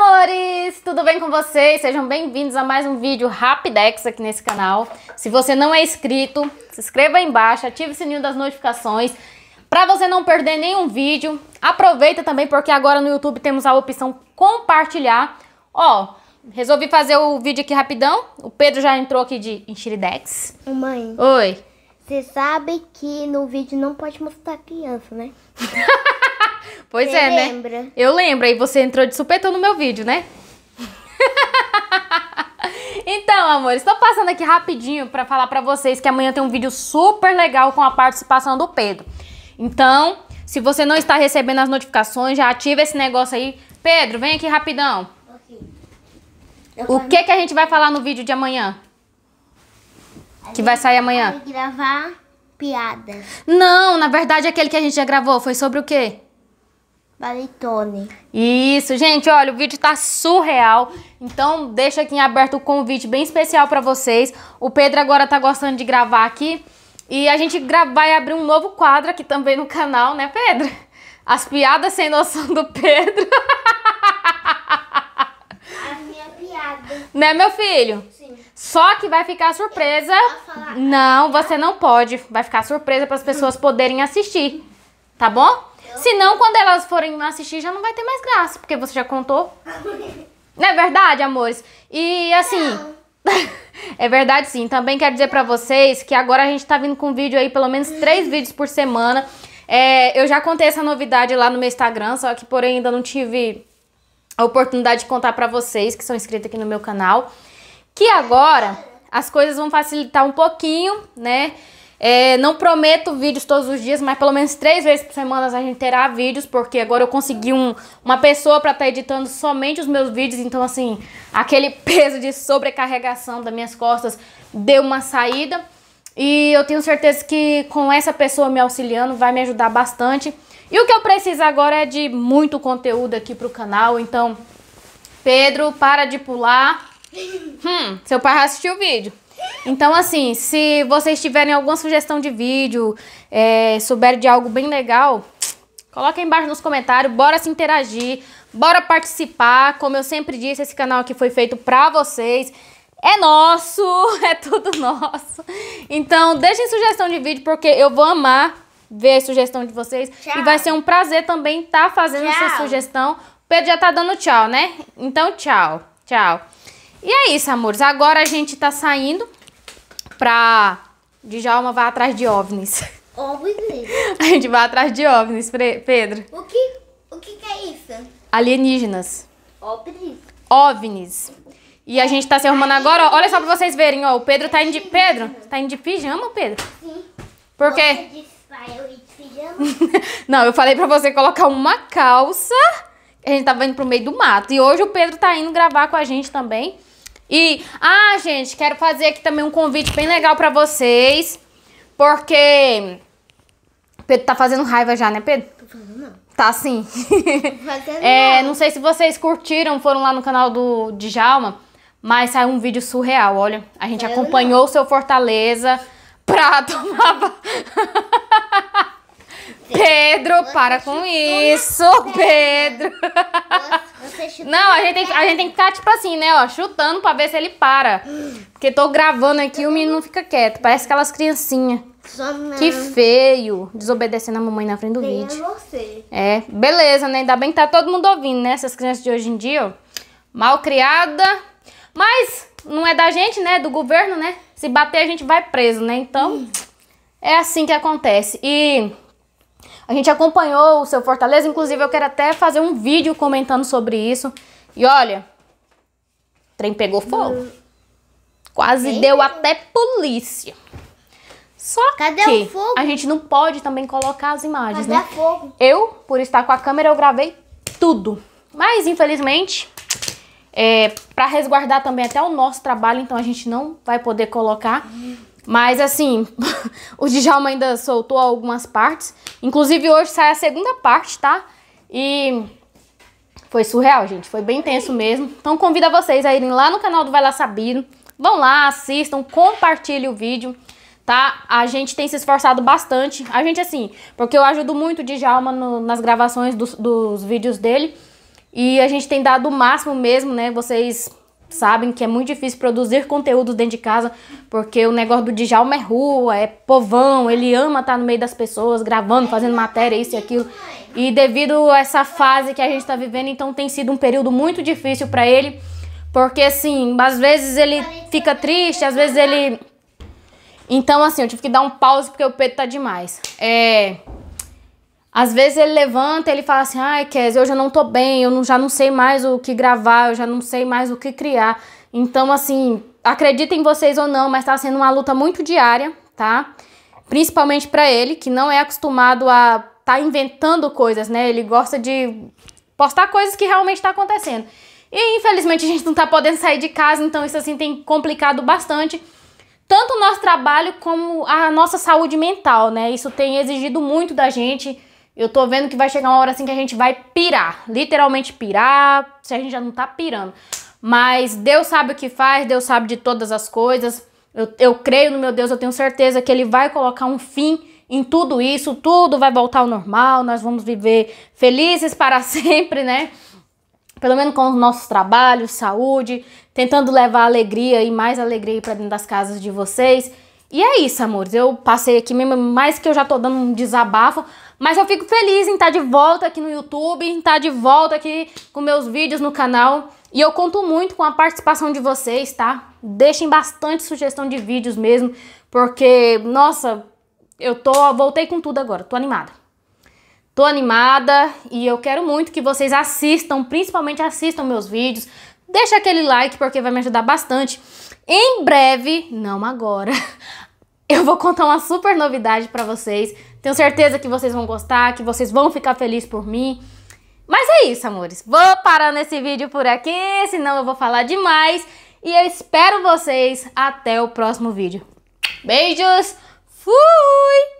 amores! Tudo bem com vocês? Sejam bem-vindos a mais um vídeo Rapidex aqui nesse canal. Se você não é inscrito, se inscreva aí embaixo, ative o sininho das notificações para você não perder nenhum vídeo. Aproveita também porque agora no YouTube temos a opção compartilhar. Ó, resolvi fazer o vídeo aqui rapidão. O Pedro já entrou aqui de Enxiridex. Mãe. Oi. Você sabe que no vídeo não pode mostrar criança, né? Pois Você é, né? lembra? né? Eu lembro. Aí você entrou de supetão no meu vídeo, né? então, amores, estou passando aqui rapidinho para falar para vocês que amanhã tem um vídeo super legal com a participação do Pedro. Então, se você não está recebendo as notificações, já ativa esse negócio aí. Pedro, vem aqui rapidão. O que que a gente vai falar no vídeo de amanhã? que vai sair amanhã? Vai gravar piadas. Não, na verdade aquele que a gente já gravou foi sobre o quê? Baritone. Isso, gente, olha, o vídeo tá surreal. Então, deixa aqui em aberto o convite bem especial para vocês. O Pedro agora tá gostando de gravar aqui. E a gente vai abrir um novo quadro aqui também no canal, né, Pedro? As piadas sem noção do Pedro. As minhas piadas. Né, meu filho? Sim. Só que vai ficar surpresa. Não, você não pode. Vai ficar surpresa para as pessoas poderem assistir. Tá bom? Senão, quando elas forem assistir, já não vai ter mais graça, porque você já contou. não é verdade, amores? E assim. é verdade sim. Também quero dizer para vocês que agora a gente tá vindo com vídeo aí, pelo menos três hum. vídeos por semana. É, eu já contei essa novidade lá no meu Instagram, só que porém ainda não tive a oportunidade de contar para vocês que são inscritos aqui no meu canal. Que agora as coisas vão facilitar um pouquinho, né? É, não prometo vídeos todos os dias, mas pelo menos três vezes por semana a gente terá vídeos, porque agora eu consegui um, uma pessoa para estar tá editando somente os meus vídeos, então assim, aquele peso de sobrecarregação das minhas costas deu uma saída. E eu tenho certeza que com essa pessoa me auxiliando vai me ajudar bastante. E o que eu preciso agora é de muito conteúdo aqui pro canal, então Pedro, para de pular. Hum, seu pai já assistiu o vídeo. Então, assim, se vocês tiverem alguma sugestão de vídeo, é, souberem de algo bem legal, coloca aí embaixo nos comentários, bora se interagir, bora participar. Como eu sempre disse, esse canal aqui foi feito pra vocês. É nosso, é tudo nosso. Então, deixem sugestão de vídeo, porque eu vou amar ver a sugestão de vocês. Tchau. E vai ser um prazer também estar tá fazendo tchau. essa sugestão. O Pedro já tá dando tchau, né? Então, tchau. Tchau. E é isso, amores. Agora a gente tá saindo pra Djalma vai atrás de OVNIs. OVNIs? A gente vai atrás de OVNIs, Pedro. O que, o que, que é isso? Alienígenas. OVNIs. OVNIs. E a gente tá se arrumando agora, ó. Olha só pra vocês verem, ó. O Pedro tá indo de... Pedro, tá indo de pijama, Pedro? Sim. Por quê? Não, eu falei pra você colocar uma calça. A gente tava indo pro meio do mato. E hoje o Pedro tá indo gravar com a gente também. E, ah, gente, quero fazer aqui também um convite bem legal para vocês, porque Pedro tá fazendo raiva já, né, Pedro? Tô fazendo não. Tá sim. é, não sei se vocês curtiram, foram lá no canal do Djalma, mas saiu um vídeo surreal, olha. A gente acompanhou o seu Fortaleza pra tomar Pedro, para com isso, Pedro. Não, a gente, tem, a gente tem que ficar, tá, tipo assim, né, ó, chutando pra ver se ele para. Porque tô gravando aqui e o menino não fica quieto. Parece aquelas criancinhas. Que feio. Desobedecendo a mamãe na frente do Bem é vídeo. É, você. é, beleza, né? Ainda bem que tá todo mundo ouvindo, né? Essas crianças de hoje em dia, ó. Mal criada. Mas não é da gente, né? do governo, né? Se bater, a gente vai preso, né? Então, hum. é assim que acontece. E a gente acompanhou o seu Fortaleza, inclusive eu quero até fazer um vídeo comentando sobre isso. E olha, o trem pegou fogo. Quase deu até polícia. Só Cadê que a gente não pode também colocar as imagens, Cadê né? Fogo? Eu, por estar com a câmera, eu gravei tudo. Mas, infelizmente, é, para resguardar também até o nosso trabalho, então a gente não vai poder colocar. Hum. Mas assim, o Djalma ainda soltou algumas partes. Inclusive hoje sai a segunda parte, tá? E foi surreal, gente. Foi bem tenso mesmo. Então convido a vocês a irem lá no canal do Vai Lá Sabido. Vão lá, assistam, compartilhem o vídeo, tá? A gente tem se esforçado bastante. A gente, assim, porque eu ajudo muito o Djalma no, nas gravações dos, dos vídeos dele. E a gente tem dado o máximo mesmo, né? Vocês sabem que é muito difícil produzir conteúdo dentro de casa, porque o negócio do Djalma é rua, é povão, ele ama estar no meio das pessoas, gravando, fazendo matéria, isso e aquilo. E devido a essa fase que a gente está vivendo, então tem sido um período muito difícil para ele, porque assim, às vezes ele fica triste, às vezes ele... Então assim, eu tive que dar um pause porque o peito tá demais. É... Às vezes ele levanta, ele fala assim: "Ai, Kézia, hoje eu não tô bem, eu não, já não sei mais o que gravar, eu já não sei mais o que criar". Então, assim, acreditem vocês ou não, mas tá sendo uma luta muito diária, tá? Principalmente para ele, que não é acostumado a tá inventando coisas, né? Ele gosta de postar coisas que realmente tá acontecendo. E infelizmente a gente não tá podendo sair de casa, então isso assim tem complicado bastante tanto o nosso trabalho como a nossa saúde mental, né? Isso tem exigido muito da gente eu tô vendo que vai chegar uma hora assim que a gente vai pirar, literalmente pirar, se a gente já não tá pirando. Mas Deus sabe o que faz, Deus sabe de todas as coisas. Eu, eu creio no meu Deus, eu tenho certeza que Ele vai colocar um fim em tudo isso, tudo vai voltar ao normal, nós vamos viver felizes para sempre, né? Pelo menos com os nossos trabalhos, saúde, tentando levar alegria e mais alegria para dentro das casas de vocês. E é isso, amores. Eu passei aqui mesmo, mais que eu já tô dando um desabafo, mas eu fico feliz em estar de volta aqui no YouTube, em estar de volta aqui com meus vídeos no canal. E eu conto muito com a participação de vocês, tá? Deixem bastante sugestão de vídeos mesmo, porque, nossa, eu tô, voltei com tudo agora, tô animada. Tô animada e eu quero muito que vocês assistam, principalmente assistam meus vídeos. Deixa aquele like porque vai me ajudar bastante. Em breve, não agora, eu vou contar uma super novidade para vocês. Tenho certeza que vocês vão gostar, que vocês vão ficar felizes por mim. Mas é isso, amores. Vou parar nesse vídeo por aqui, senão eu vou falar demais. E eu espero vocês até o próximo vídeo. Beijos, fui!